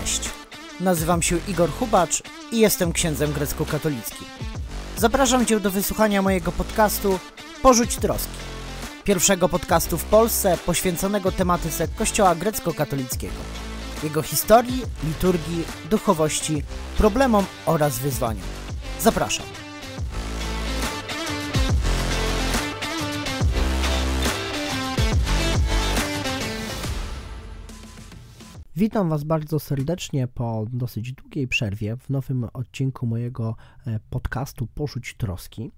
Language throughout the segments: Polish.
Cześć! Nazywam się Igor Hubacz i jestem księdzem grecko-katolickim. Zapraszam Cię do wysłuchania mojego podcastu Porzuć Troski. Pierwszego podcastu w Polsce poświęconego tematyce Kościoła grecko-katolickiego, jego historii, liturgii, duchowości, problemom oraz wyzwaniom. Zapraszam. Witam Was bardzo serdecznie po dosyć długiej przerwie w nowym odcinku mojego e, podcastu Porzuć Troski.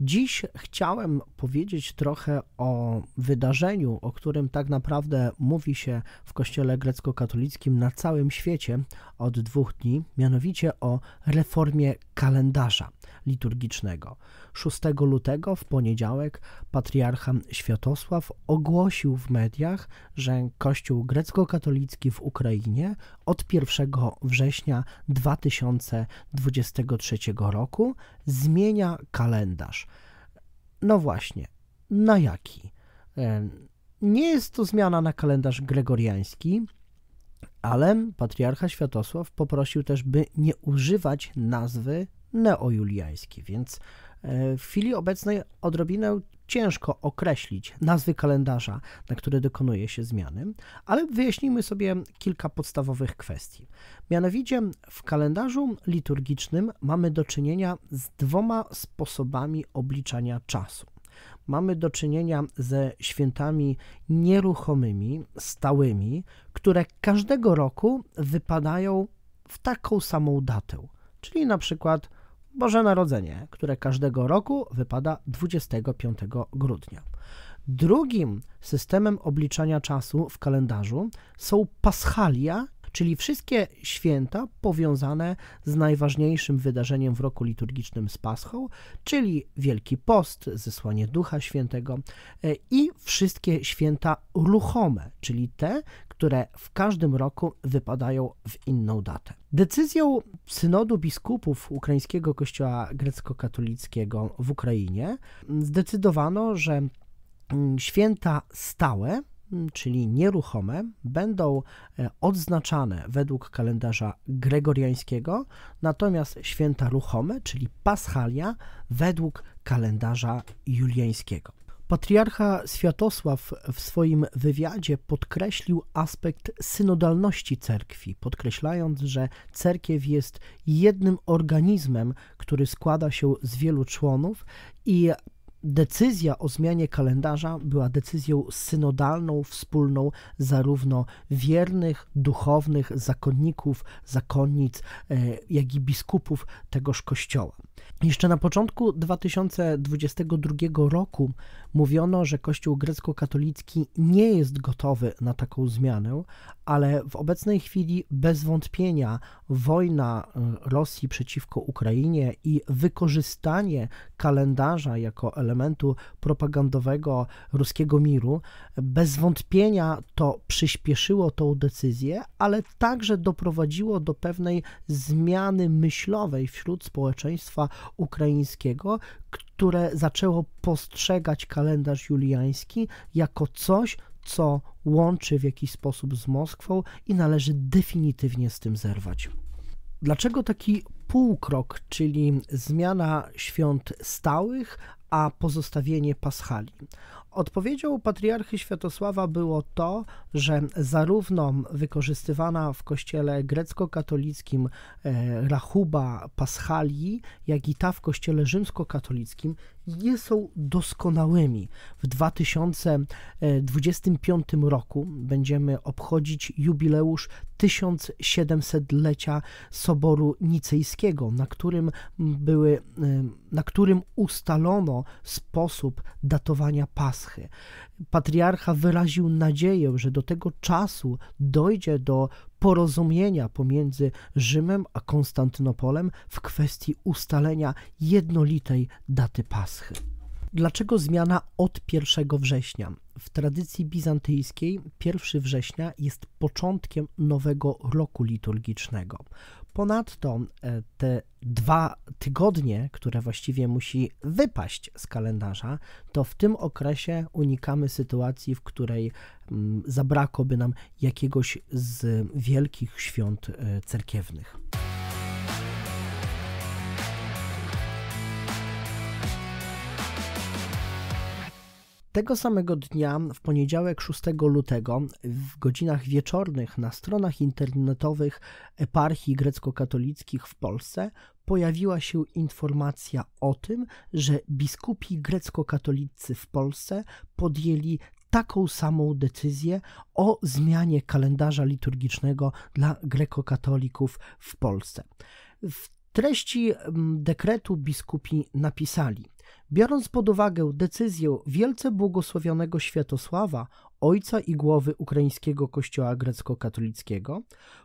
Dziś chciałem powiedzieć trochę o wydarzeniu, o którym tak naprawdę mówi się w Kościele grecko-katolickim na całym świecie od dwóch dni, mianowicie o reformie kalendarza liturgicznego. 6 lutego w poniedziałek patriarcha Światosław ogłosił w mediach, że Kościół grecko-katolicki w Ukrainie od 1 września 2023 roku zmienia kalendarz. No właśnie, na jaki? E, nie jest to zmiana na kalendarz gregoriański, ale patriarcha Światosław poprosił też, by nie używać nazwy neojuliańskiej, więc e, w chwili obecnej odrobinę ciężko określić nazwy kalendarza, na które dokonuje się zmiany, ale wyjaśnijmy sobie kilka podstawowych kwestii. Mianowicie w kalendarzu liturgicznym mamy do czynienia z dwoma sposobami obliczania czasu mamy do czynienia ze świętami nieruchomymi, stałymi, które każdego roku wypadają w taką samą datę, czyli na przykład Boże Narodzenie, które każdego roku wypada 25 grudnia. Drugim systemem obliczania czasu w kalendarzu są paschalia czyli wszystkie święta powiązane z najważniejszym wydarzeniem w roku liturgicznym z Paschą, czyli Wielki Post, zesłanie Ducha Świętego e, i wszystkie święta ruchome, czyli te, które w każdym roku wypadają w inną datę. Decyzją synodu biskupów Ukraińskiego Kościoła Grecko-Katolickiego w Ukrainie zdecydowano, że mm, święta stałe Mm, czyli nieruchome, będą e, odznaczane według kalendarza gregoriańskiego, natomiast święta ruchome, czyli paschalia, według kalendarza juliańskiego. Patriarcha Światosław w swoim wywiadzie podkreślił aspekt synodalności cerkwi, podkreślając, że cerkiew jest jednym organizmem, który składa się z wielu członów i decyzja o zmianie kalendarza była decyzją synodalną, wspólną zarówno wiernych, duchownych, zakonników, zakonnic, e, jak i biskupów tegoż kościoła. Jeszcze na początku 2022 roku Mówiono, że Kościół grecko-katolicki nie jest gotowy na taką zmianę, ale w obecnej chwili bez wątpienia wojna e, Rosji przeciwko Ukrainie i wykorzystanie kalendarza jako elementu propagandowego ruskiego miru bez wątpienia to przyspieszyło tą decyzję, ale także doprowadziło do pewnej zmiany myślowej wśród społeczeństwa ukraińskiego, które zaczęło postrzegać kalendarz juliański jako coś, co łączy w jakiś sposób z Moskwą i należy definitywnie z tym zerwać. Dlaczego taki półkrok, czyli zmiana świąt stałych, a pozostawienie paschali? Odpowiedzią patriarchy Światosława było to, że zarówno wykorzystywana w kościele grecko-katolickim e, rachuba paschalii, jak i ta w kościele rzymskokatolickim nie są doskonałymi. W 2025 roku będziemy obchodzić jubileusz 1700-lecia Soboru Nicejskiego, na którym, były, e, na którym ustalono sposób datowania Paschy Paschy. Patriarcha wyraził nadzieję, że do tego czasu dojdzie do porozumienia pomiędzy Rzymem a Konstantynopolem w kwestii ustalenia jednolitej daty Paschy. Dlaczego zmiana od 1 września? W tradycji bizantyjskiej 1 września jest początkiem nowego roku liturgicznego. Ponadto e, te dwa tygodnie, które właściwie musi wypaść z kalendarza, to w tym okresie unikamy sytuacji, w której mm, zabrakłoby nam jakiegoś z wielkich świąt e, cerkiewnych. Tego samego dnia, w poniedziałek 6 lutego, w godzinach wieczornych na stronach internetowych eparchii grecko-katolickich w Polsce pojawiła się informacja o tym, że biskupi grecko-katolicy w Polsce podjęli taką samą decyzję o zmianie kalendarza liturgicznego dla grekokatolików w Polsce. W treści mm, dekretu biskupi napisali: Biorąc pod uwagę decyzję wielce błogosławionego Światosława ojca i głowy ukraińskiego kościoła grecko-katolickiego,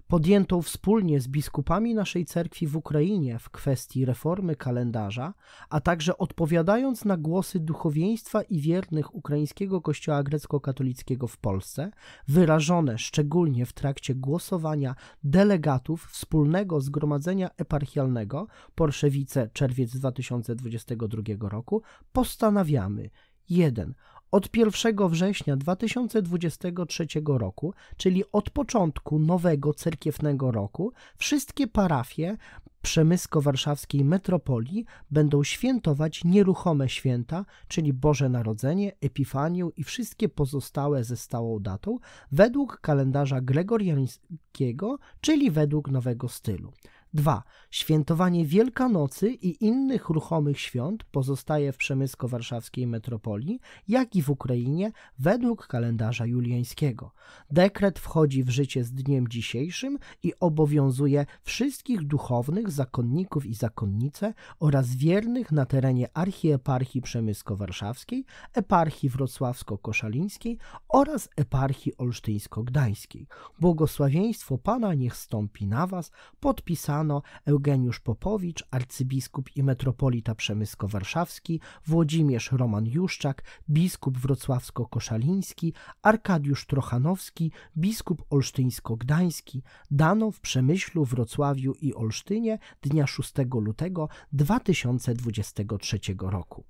podjętą wspólnie z biskupami naszej cerkwi w Ukrainie w kwestii reformy kalendarza, a także odpowiadając na głosy duchowieństwa i wiernych ukraińskiego kościoła grecko-katolickiego w Polsce, wyrażone szczególnie w trakcie głosowania delegatów wspólnego zgromadzenia eparchialnego Porszewice czerwiec 2022 roku, postanawiamy 1. Od 1 września 2023 roku, czyli od początku nowego cerkiewnego roku, wszystkie parafie przemysko-warszawskiej metropolii będą świętować nieruchome święta, czyli Boże Narodzenie, Epifanię i wszystkie pozostałe ze stałą datą według kalendarza gregoriańskiego, czyli według nowego stylu. 2. Świętowanie Wielkanocy i innych ruchomych świąt pozostaje w przemysko-warszawskiej metropolii, jak i w Ukrainie według kalendarza juliańskiego. Dekret wchodzi w życie z dniem dzisiejszym i obowiązuje wszystkich duchownych, zakonników i zakonnice oraz wiernych na terenie archieparchii przemysko-warszawskiej, eparchii wrocławsko-koszalińskiej oraz eparchii olsztyńsko-gdańskiej. Błogosławieństwo Pana niech stąpi na Was, podpisane Eugeniusz Popowicz, arcybiskup i metropolita przemysko-warszawski, Włodzimierz Roman Juszczak, biskup wrocławsko-koszaliński, Arkadiusz Trochanowski, biskup olsztyńsko-gdański, dano w Przemyślu, Wrocławiu i Olsztynie dnia 6 lutego 2023 roku.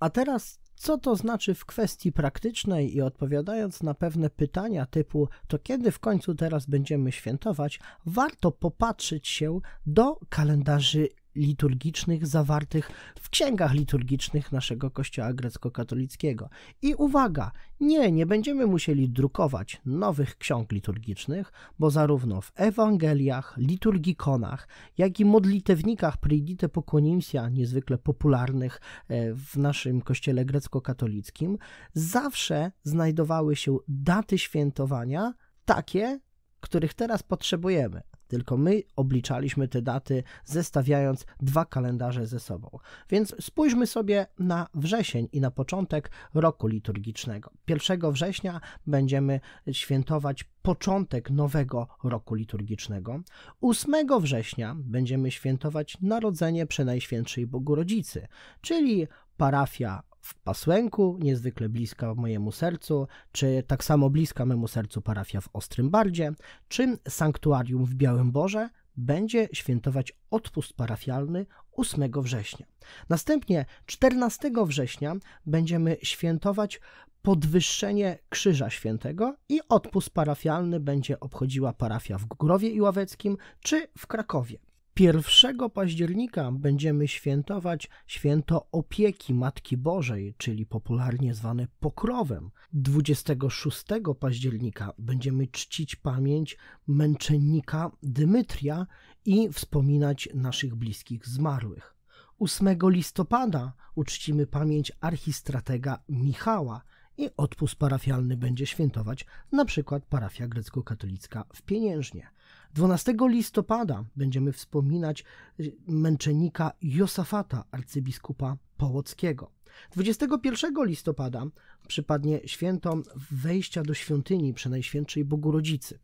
A teraz co to znaczy w kwestii praktycznej i odpowiadając na pewne pytania typu to kiedy w końcu teraz będziemy świętować, warto popatrzeć się do kalendarzy liturgicznych zawartych w księgach liturgicznych naszego kościoła grecko-katolickiego. I uwaga, nie, nie będziemy musieli drukować nowych ksiąg liturgicznych, bo zarówno w Ewangeliach, liturgikonach, jak i modlitewnikach Pridite Pokłonimsia, niezwykle popularnych e, w naszym kościele grecko-katolickim, zawsze znajdowały się daty świętowania takie, których teraz potrzebujemy tylko my obliczaliśmy te daty zestawiając dwa kalendarze ze sobą. Więc spójrzmy sobie na wrzesień i na początek roku liturgicznego. 1 września będziemy świętować początek nowego roku liturgicznego. 8 września będziemy świętować Narodzenie Przenajświętszej Rodzicy, czyli parafia w Pasłęku, niezwykle bliska mojemu sercu, czy tak samo bliska memu sercu parafia w Ostrym Bardzie, czym sanktuarium w Białym Borze będzie świętować odpust parafialny 8 września. Następnie 14 września będziemy świętować podwyższenie Krzyża Świętego i odpust parafialny będzie obchodziła parafia w Górowie i Ławeckim czy w Krakowie. 1 października będziemy świętować święto opieki Matki Bożej, czyli popularnie zwane pokrowem. 26 października będziemy czcić pamięć męczennika Dymytria i wspominać naszych bliskich zmarłych. 8 listopada uczcimy pamięć archistratega Michała i odpust parafialny będzie świętować np. parafia grecko-katolicka w Pieniężnie. 12 listopada będziemy wspominać y, męczennika Josafata, arcybiskupa Połockiego. 21 listopada przypadnie święto wejścia do świątyni Przenajświętszej Rodzicy.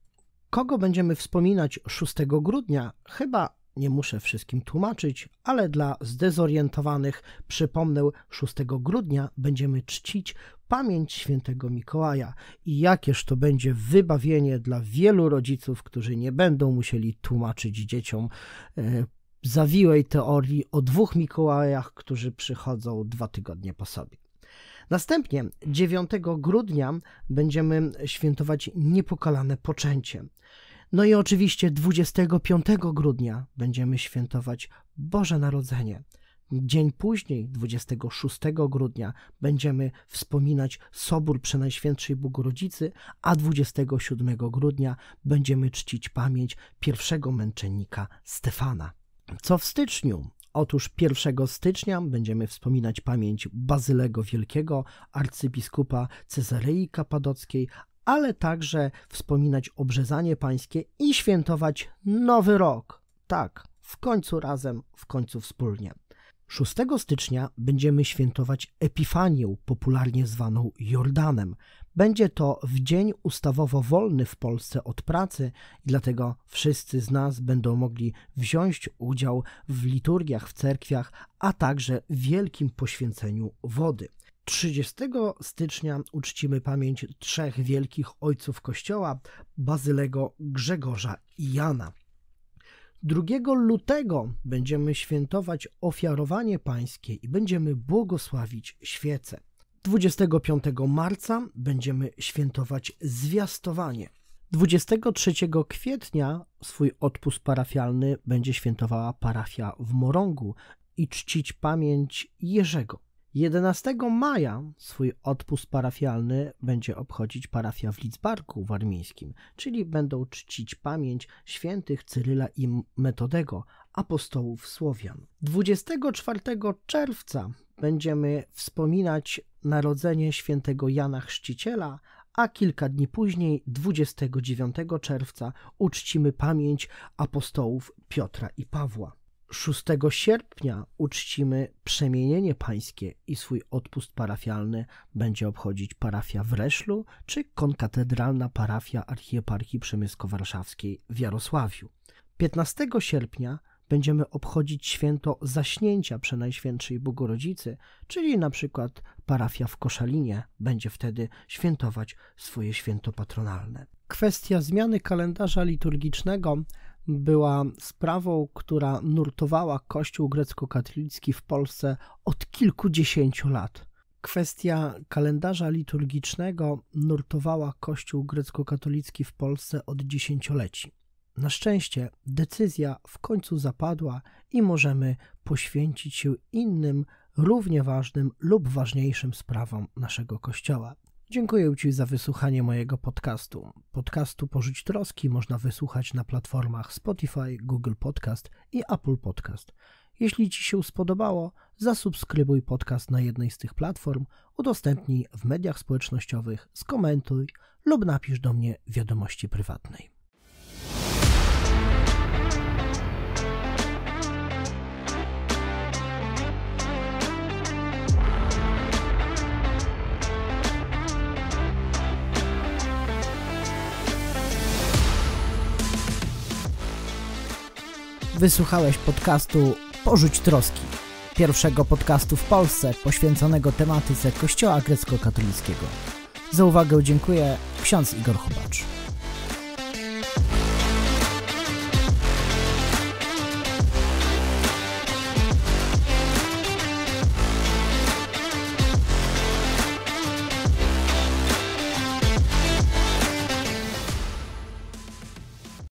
Kogo będziemy wspominać 6 grudnia? Chyba nie muszę wszystkim tłumaczyć, ale dla zdezorientowanych przypomnę, 6 grudnia będziemy czcić pamięć świętego Mikołaja i jakież to będzie wybawienie dla wielu rodziców, którzy nie będą musieli tłumaczyć dzieciom e, zawiłej teorii o dwóch Mikołajach, którzy przychodzą dwa tygodnie po sobie. Następnie 9 grudnia będziemy świętować niepokalane poczęcie. No i oczywiście 25 grudnia będziemy świętować Boże Narodzenie. Dzień później, 26 grudnia, będziemy wspominać Sobór Przenajświętszej Bogorodzicy, a 27 grudnia będziemy czcić pamięć pierwszego męczennika Stefana. Co w styczniu? Otóż 1 stycznia będziemy wspominać pamięć Bazylego Wielkiego, arcybiskupa Cezarei Kapadockiej, ale także wspominać obrzezanie pańskie i świętować Nowy Rok. Tak, w końcu razem, w końcu wspólnie. 6 stycznia będziemy świętować Epifanię, popularnie zwaną Jordanem. Będzie to w dzień ustawowo wolny w Polsce od pracy i dlatego wszyscy z nas będą mogli wziąć udział w liturgiach w cerkwiach, a także wielkim poświęceniu wody. 30 stycznia uczcimy pamięć trzech wielkich ojców Kościoła: Bazylego, Grzegorza i Jana. 2 lutego będziemy świętować ofiarowanie pańskie i będziemy błogosławić świece. 25 marca będziemy świętować zwiastowanie. 23 kwietnia swój odpust parafialny będzie świętowała parafia w Morągu i czcić pamięć Jerzego. 11 maja swój odpust parafialny będzie obchodzić parafia w Lidzbarku Warmińskim, czyli będą czcić pamięć świętych Cyryla i Metodego, apostołów Słowian. 24 czerwca będziemy wspominać narodzenie świętego Jana Chrzciciela, a kilka dni później, 29 czerwca, uczcimy pamięć apostołów Piotra i Pawła. 6 sierpnia uczcimy przemienienie pańskie i swój odpust parafialny będzie obchodzić parafia w Reszlu czy konkatedralna parafia Archieparchii Przemysko-Warszawskiej w Jarosławiu. 15 sierpnia będziemy obchodzić święto zaśnięcia Przenajświętszej Bogorodzicy, czyli na przykład parafia w Koszalinie będzie wtedy świętować swoje święto patronalne. Kwestia zmiany kalendarza liturgicznego była sprawą, która nurtowała Kościół grecko-katolicki w Polsce od kilkudziesięciu lat. Kwestia kalendarza liturgicznego nurtowała Kościół grecko-katolicki w Polsce od dziesięcioleci. Na szczęście decyzja w końcu zapadła i możemy poświęcić się innym, równie ważnym lub ważniejszym sprawom naszego Kościoła. Dziękuję Ci za wysłuchanie mojego podcastu. Podcastu Pożyć Troski można wysłuchać na platformach Spotify, Google Podcast i Apple Podcast. Jeśli Ci się spodobało, zasubskrybuj podcast na jednej z tych platform, udostępnij w mediach społecznościowych, skomentuj lub napisz do mnie wiadomości prywatnej. Wysłuchałeś podcastu Porzuć Troski, pierwszego podcastu w Polsce poświęconego tematyce Kościoła grecko-katolickiego. Za uwagę dziękuję ksiądz Igor Chobacz.